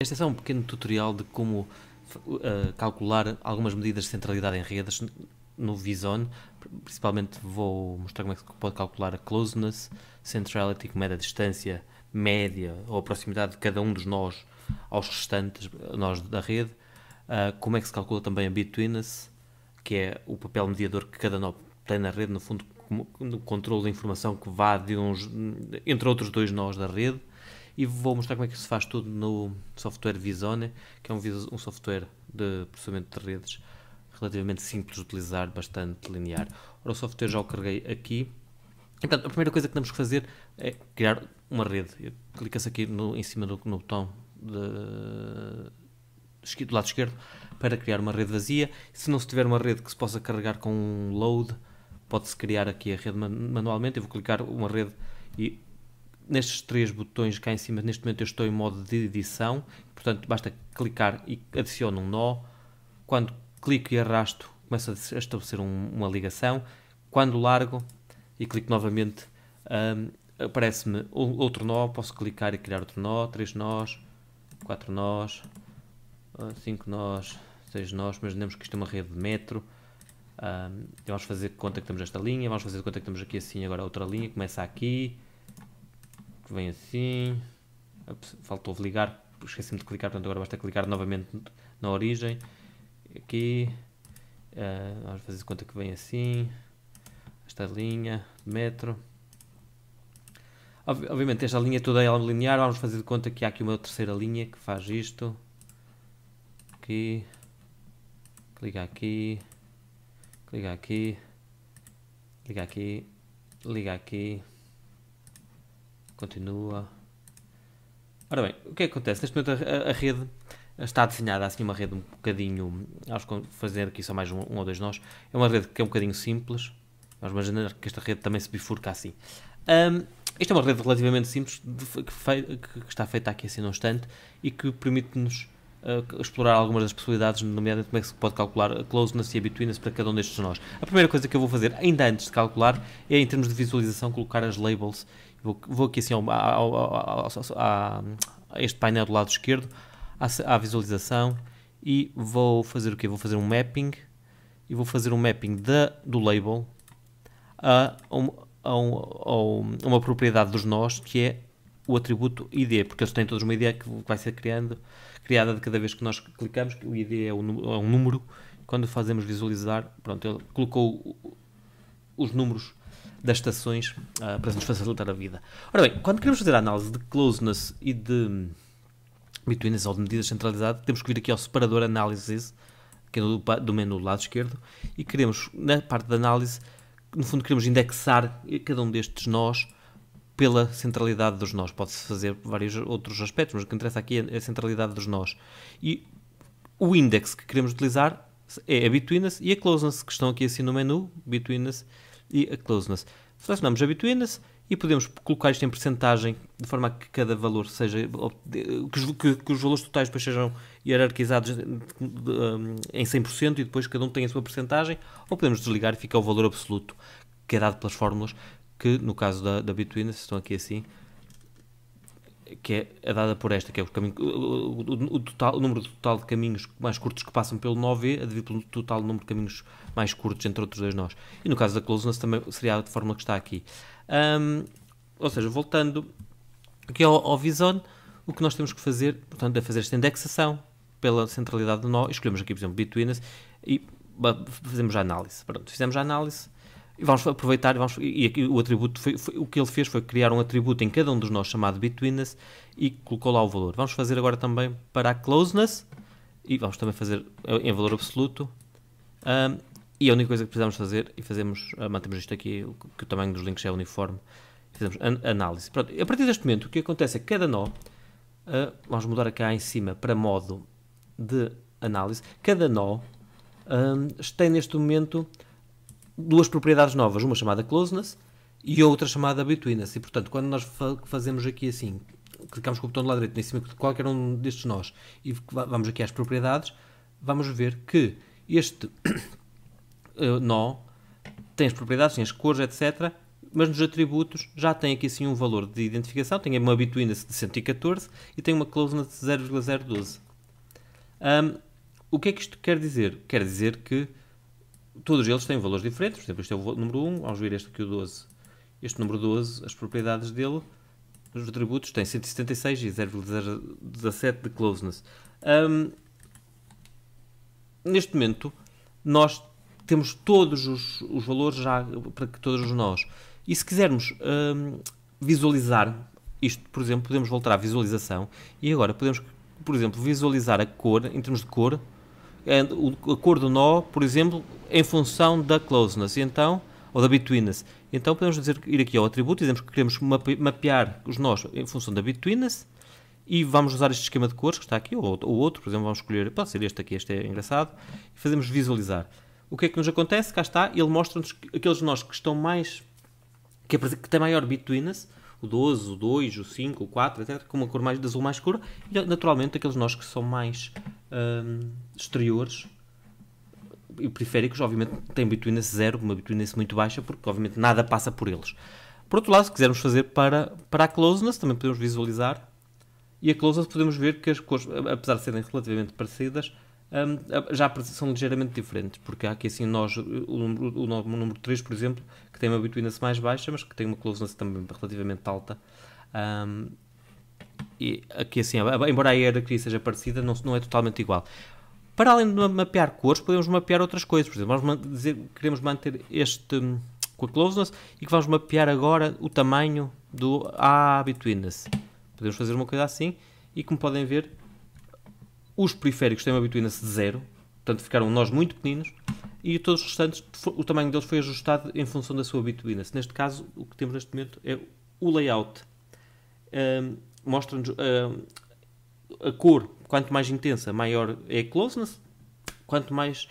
Este é só um pequeno tutorial de como uh, calcular algumas medidas de centralidade em redes no Vison. Principalmente vou mostrar como é que se pode calcular a closeness, centrality, como é a distância média ou a proximidade de cada um dos nós aos restantes nós da rede. Uh, como é que se calcula também a betweenness, que é o papel mediador que cada nó tem na rede, no fundo, no controle da informação que vá de uns, entre outros dois nós da rede e vou mostrar como é que se faz tudo no software Visone, que é um, um software de processamento de redes relativamente simples de utilizar, bastante linear. Ora, o software já o carreguei aqui. Então, a primeira coisa que temos que fazer é criar uma rede. Clica-se aqui no, em cima do no botão de, do lado esquerdo para criar uma rede vazia. Se não se tiver uma rede que se possa carregar com um load, pode-se criar aqui a rede manualmente. Eu vou clicar uma rede e nestes três botões cá em cima, neste momento eu estou em modo de edição, portanto basta clicar e adiciono um nó. Quando clico e arrasto, começa a estabelecer um, uma ligação. Quando largo e clico novamente, um, aparece-me outro nó, posso clicar e criar outro nó, três nós, quatro nós, ah, cinco nós, seis nós, imaginemos que isto é uma rede de metro. Um, vamos fazer conta que temos esta linha, vamos fazer conta que temos aqui assim, agora outra linha, começa aqui, que vem assim. Faltou ligar, esqueci-me de clicar, portanto agora basta clicar novamente na origem. Aqui, uh, vamos fazer conta que vem assim. Esta linha, metro. Obviamente esta linha toda é linear, vamos fazer de conta que há aqui uma terceira linha que faz isto. Aqui, clica aqui, clica aqui, clica aqui, liga aqui. Liga aqui Continua. Ora bem, o que é que acontece? Neste momento a, a, rede está desenhada assim, uma rede um bocadinho, acho que fazendo aqui só mais um, um, ou dois nós, é uma rede que é um bocadinho simples, vamos imaginar que esta rede também se bifurca assim. Um, esta é uma rede relativamente simples, de, que, fei, que, está feita aqui assim num instante, e que permite-nos uh, explorar algumas das possibilidades, nomeadamente como é que se pode calcular a closeness e a betweenness para cada um destes nós. A primeira coisa que eu vou fazer, ainda antes de calcular, é em termos de visualização, colocar as labels Vou, vou aqui assim ao, ao, ao, a este painel do lado esquerdo, à, à visualização e vou fazer o que? Vou fazer um mapping e vou fazer um mapping da, do label a, um, a, um, a, uma propriedade dos nós que é o atributo ID, porque eles têm todos uma ID que vai ser criando, criada de cada vez que nós clicamos, o ID é um, é um número, quando fazemos visualizar, pronto, ele colocou os números das estações uh, para nos facilitar a vida. Ora bem, quando queremos fazer a análise de closeness e de betweenness ou de medidas centralizadas, temos que vir aqui ao separador analysis, que é do, do menu do lado esquerdo, e queremos, na parte da análise, no fundo queremos indexar cada um destes nós pela centralidade dos nós. Pode-se fazer vários outros aspectos, mas o que interessa aqui é a centralidade dos nós. E o index que queremos utilizar é a betweenness e a closeness, que estão aqui assim no menu, betweenness e a closeness. Selecionamos a betweenness e podemos colocar isto em percentagem de forma a que cada valor seja que os, que, que os valores totais depois sejam hierarquizados eh, em 100% e depois cada um tem a sua percentagem ou podemos desligar e fica o valor absoluto que é dado pelas fórmulas que no caso da, da estão aqui assim, que é dada por esta, que é o, caminho, o, o, o, total, o número total de caminhos mais curtos que passam pelo 9E, a é dividir pelo total número de caminhos mais curtos entre outros dois nós. E no caso da closeness também seria a fórmula que está aqui. Um, ou seja, voltando aqui ao, ao Vison, o que nós temos que fazer, portanto, é fazer esta indexação pela centralidade do nó, escolhemos aqui, por exemplo, between us, e fazemos a análise. Pronto, fizemos a análise, e vamos aproveitar, vamos, e o atributo, foi, foi, o que ele fez foi criar um atributo em cada um dos nós chamado betweenness e colocou lá o valor. Vamos fazer agora também para a closeness e vamos também fazer em valor absoluto. Um, e a única coisa que precisamos fazer, e fazemos, ah, mantemos isto aqui, que o tamanho dos links é uniforme, fazemos an análise. Pronto, a partir deste momento, o que acontece é que cada nó, uh, vamos mudar aqui em cima para modo de análise, cada nó um, tem neste momento duas propriedades novas, uma chamada closeness e outra chamada betweenness. E portanto, quando nós fa fazemos aqui assim, clicamos com o botão do lado direito em cima de qualquer um destes nós e vamos aqui às propriedades, vamos ver que este eh, nó tem as propriedades, tem as cores, etc. Mas nos atributos já tem aqui assim um valor de identificação, tem uma betweenness de 114 e tem uma closeness de 0,012. Um, o que é que isto quer dizer? Quer dizer que todos eles têm valores diferentes. Por exemplo, este é o número 1, vamos ver este aqui, o 12. Este número 12, as propriedades dele, os atributos, têm 176 e 0,17 de closeness. Um, neste momento, nós temos todos os, os, valores já para que todos nós. E se quisermos um, visualizar isto, por exemplo, podemos voltar à visualização e agora podemos, por exemplo, visualizar a cor, em termos de cor, a cor do nó, por exemplo, em função da closeness, então, ou da betweenness. Então podemos dizer, ir aqui ao atributo, dizemos que queremos mapear os nós em função da betweenness e vamos usar este esquema de cores que está aqui, ou outro, por exemplo, vamos escolher, pode ser este aqui, este é engraçado, e fazemos visualizar. O que é que nos acontece? Cá está, ele mostra-nos aqueles nós que estão mais, que, é, que têm maior betweenness, o 12, o 2, o 5, o 4, etc., com uma cor mais de azul mais escura, e naturalmente aqueles nós que são mais hum, exteriores e periféricos, obviamente, têm bituinense zero, uma bituinense muito baixa, porque obviamente nada passa por eles. Por outro lado, se quisermos fazer para, para a closeness, também podemos visualizar, e a closeness podemos ver que as cores, apesar de serem relativamente parecidas, um, já são ligeiramente diferentes, porque há aqui assim nós, o número, o número 3, por exemplo, que tem uma between mais baixa, mas que tem uma closeness também relativamente alta. Um, e aqui assim, embora a hierarquia seja parecida, não, não é totalmente igual. Para além de mapear cores, podemos mapear outras coisas. Por exemplo, vamos dizer que queremos manter este hum, com a closeness e que vamos mapear agora o tamanho do A betweenness. Podemos fazer uma coisa assim e como podem ver os periféricos têm uma bituína de zero, portanto ficaram nós muito pequeninos, e todos os restantes, o tamanho deles foi ajustado em função da sua bituína-se. Neste caso, o que temos neste momento é o layout. Um, Mostra-nos a cor, quanto mais intensa, maior é a closeness, quanto mais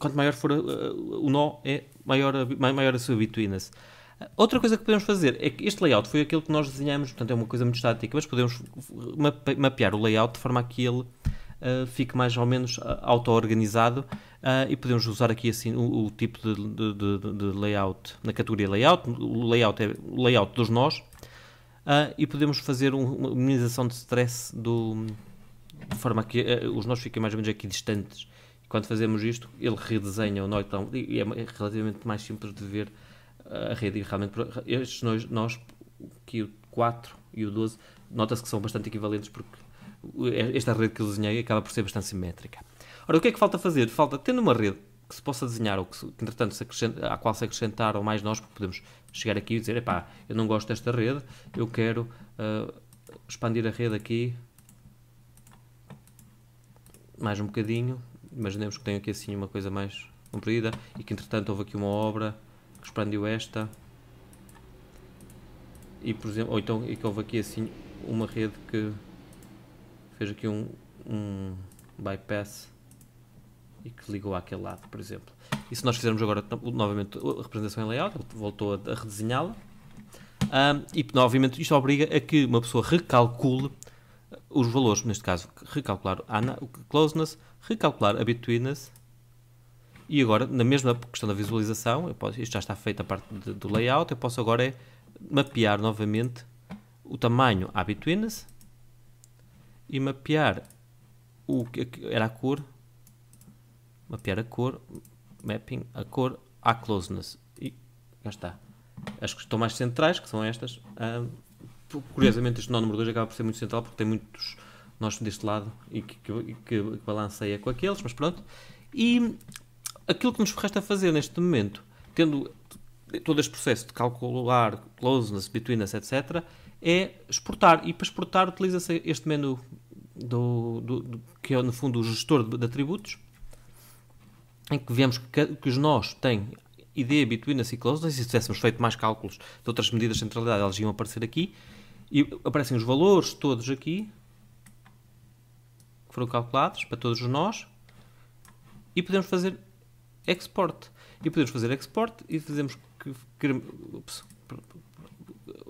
quanto maior for o nó, é maior a, maior a sua bituína-se. Outra coisa que podemos fazer é que este layout foi aquilo que nós desenhamos, portanto é uma coisa muito estática, mas podemos mapear o layout de forma a que ele uh, fique mais ou menos eh, auto-organizado uh, e podemos usar aqui assim o, o tipo de, de, de, de, layout na categoria layout, o layout é o layout dos nós uh, e podemos fazer uma minimização de stress do, de forma a que os nós fiquem mais ou menos aqui distantes. quando fazemos isto, ele redesenha o nó então, e é relativamente mais simples de ver a rede e realmente estes nós, nós que o 4 e o 12 nota-se que são bastante equivalentes porque é, esta rede que eu desenhei acaba por ser bastante simétrica. Ora, o que é que falta fazer? Falta, tendo uma rede que se possa desenhar ou que, que entretanto, se à qual se acrescentar ou mais nós, porque podemos chegar aqui e dizer, epá, eu não gosto desta rede, eu quero uh, expandir a rede aqui mais um bocadinho, imaginemos que tenho aqui assim uma coisa mais comprida e que entretanto houve aqui uma obra expandiu esta. E por exemplo, ou então e que houve aqui assim uma rede que fez aqui um, um bypass e que ligou àquele lado, por exemplo. E se nós fizermos agora novamente a representação em layout, voltou a, a redesenhá-la. Um, e obviamente isto obriga a que uma pessoa recalcule ah, os valores, neste caso, recalcular a closeness, recalcular a betweenness e agora, na mesma questão da visualização, eu posso, isto já está feito a parte de, do layout, eu posso agora é mapear novamente o tamanho à betweenness e mapear o que era a cor, mapear a cor, mapping, a cor à closeness. E já está. As que estão mais centrais, que são estas, hum, curiosamente este nó número 2 acaba por ser muito central porque tem muitos nós deste lado e que, que, que balanceia com aqueles, mas pronto. E aquilo que nos resta fazer neste momento, tendo todo este processo de calcular closeness, betweenness, etc., é exportar. E para exportar utiliza-se este menu do, do, do, que é no fundo o gestor de, de atributos, em que vemos que, que os nós têm ID, betweenness e closeness, e se tivéssemos feito mais cálculos de outras medidas de centralidade, elas iam aparecer aqui, e aparecem os valores todos aqui, que foram calculados para todos os nós, e podemos fazer export. E podemos fazer export e dizemos que queremos,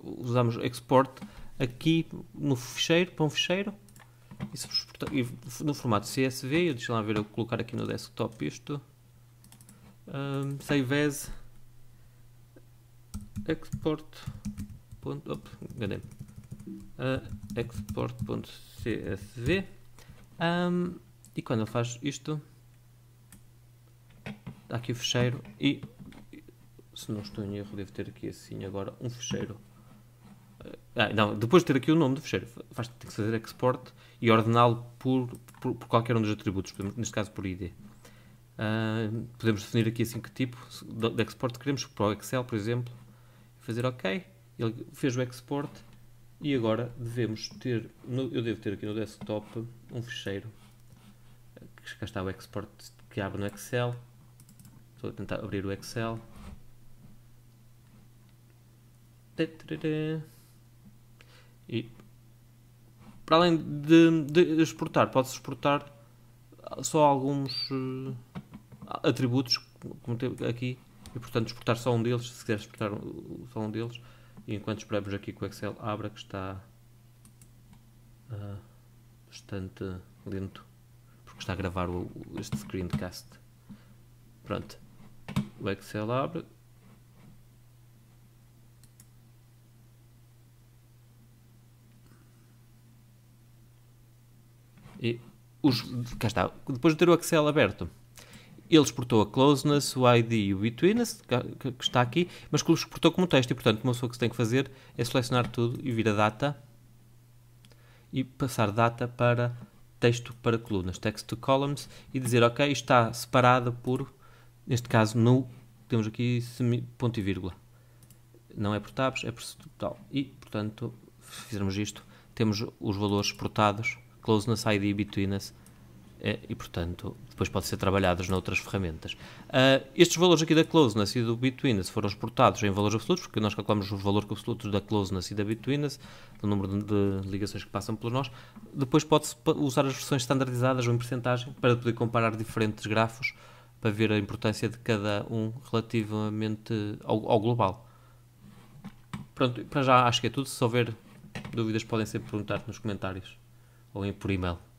usamos export aqui no ficheiro, para um ficheiro, e no formato CSV, deixa lá ver, eu colocar aqui no desktop isto, um, save as, export, ponto, op, uh, export.csv um, e quando ele faz isto Está aqui o fecheiro e, se não estou em erro, devo ter aqui assim agora um fecheiro. Eh, ah, não, depois de ter aqui o nome do fecheiro, vais ter que fazer export e ordená-lo por, por, por, qualquer um dos atributos, neste caso por ID. Uh, podemos definir aqui assim que tipo de export queremos, para o Excel, por exemplo, fazer OK, ele fez o export e agora devemos ter, no, eu devo ter aqui no desktop um fecheiro, eh, que cá está o export que abre no Excel, Estou a tentar abrir o Excel. E para além de, de exportar, pode-se exportar só alguns uh, atributos, como tem aqui, e portanto exportar só um deles, se quiser exportar só um deles, e enquanto esperamos aqui que o Excel abra, que está uh, bastante lento, porque está a gravar o, este screencast. Pronto o Excel abre. E os, cá está, depois de ter o Excel aberto, ele exportou a closeness, o ID e o betweenness, que, que está aqui, mas que exportou como texto. E, portanto, uma pessoa que se tem que fazer é selecionar tudo e vir a data e passar data para texto para colunas, text to columns, e dizer, ok, está separado por Neste caso, null, temos aqui semi, ponto e vírgula. Não é por tabs, é por total. E, portanto, se fizermos isto, temos os valores exportados, closeness ID, betweenness, é, e, portanto, depois pode ser trabalhados noutras ferramentas. Uh, estes valores aqui da closeness e do betweenness foram exportados em valores absolutos, porque nós calculamos o valor absoluto da closeness e da betweenness, do número de, de ligações que passam por nós. Depois pode-se usar as versões standardizadas ou em percentagem para poder comparar diferentes grafos para ver a importância de cada um relativamente ao, ao global. Pronto, para já acho que é tudo. Se houver dúvidas, podem sempre perguntar nos comentários ou por e-mail.